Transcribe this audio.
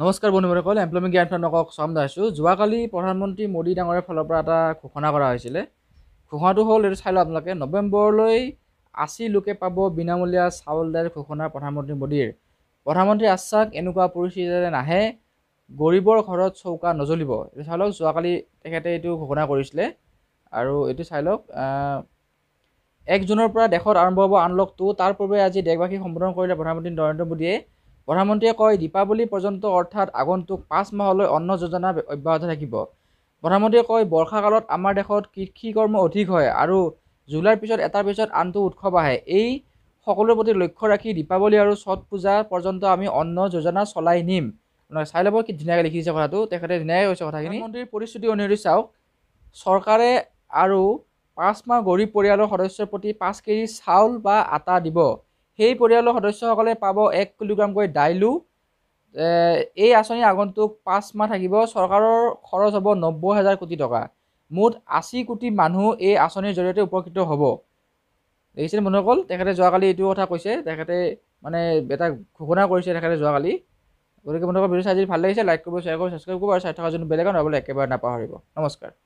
নমস্কাৰ বন্ধুসকল এমপ্লয়মেণ্ট জ্ঞানফ্ৰেণ্ডক চম জানাইছোঁ যোৱাকালি প্ৰধানমন্ত্ৰী মোদী ডাঙৰীয়াৰ ফালৰ পৰা এটা ঘোষণা কৰা হৈছিলে ঘোষণাটো হ'ল এইটো চাই লওক আপোনালোকে নৱেম্বৰলৈ আশী লোকে পাব বিনামূলীয়া চাউল দাইল ঘোষণা প্ৰধানমন্ত্ৰী মোদীৰ প্ৰধানমন্ত্ৰীৰ আশ্বাস এনেকুৱা পৰিস্থিতিতে নাহে গৰীবৰ ঘৰত চৌকা নজ্বলিব এইটো চাই লওক যোৱাকালি তেখেতে এইটো ঘোষণা কৰিছিলে আৰু এইটো চাই লওক এক জুনৰ পৰা দেশত আৰম্ভ হ'ব আনলক টু তাৰ পূৰ্বে আজি দেশবাসীক সম্বোধন কৰিলে প্ৰধানমন্ত্ৰী নৰেন্দ্ৰ মোদীয়ে প্ৰধানমন্ত্ৰীয়ে কয় দীপাৱলী পৰ্যন্ত অৰ্থাৎ আগন্তুক পাঁচ মাহলৈ অন্ন যোজনা অব্যাহত থাকিব প্ৰধানমন্ত্ৰীয়ে কয় বৰ্ষাকালত আমাৰ দেশত কৃষি কৰ্ম অধিক হয় আৰু জুলাইৰ পিছত এটাৰ পিছত আনটো উৎসৱ আহে এই সকলোৰে প্ৰতি লক্ষ্য ৰাখি দীপাৱলী আৰু ছট পূজা পৰ্যন্ত আমি অন্ন যোজনা চলাই নিম নহয় চাই ল'ব কি ধুনীয়াকৈ লিখিছে কথাটো তেখেতে ধুনীয়াকৈ কৈছে কথাখিনি মন্ত্ৰীৰ পৰিস্থিতি অনুসৰি চাওক চৰকাৰে আৰু পাঁচমাহ গৰীব পৰিয়ালৰ সদস্যৰ প্ৰতি পাঁচ কেজি চাউল বা আটা দিব সেই পৰিয়ালৰ সদস্যসকলে পাব এক কিলোগ্ৰামকৈ দাইলো এই আঁচনিৰ আগন্তুক পাঁচ মাহ থাকিব চৰকাৰৰ খৰচ হ'ব নব্বৈ হাজাৰ কোটি টকা মুঠ আশী কোটি মানুহ এই আঁচনিৰ জৰিয়তে উপকৃত হ'ব দেখিছিল মনোসকল তেখেতে যোৱাকালি এইটো কথা কৈছে তেখেতে মানে এটা ঘোষণা কৰিছে তেখেতে যোৱাকালি গতিকে মনোসকল ভিডিঅ' চাই যদি ভাল লাগিছে লাইক কৰিব শ্বেয়াৰ কৰিব ছাবস্ক্ৰাইব কৰিব আৰু চাই থকা যোনটো বেলেগ নহ'বলৈ একেবাৰে নাপাহৰিব নমস্কাৰ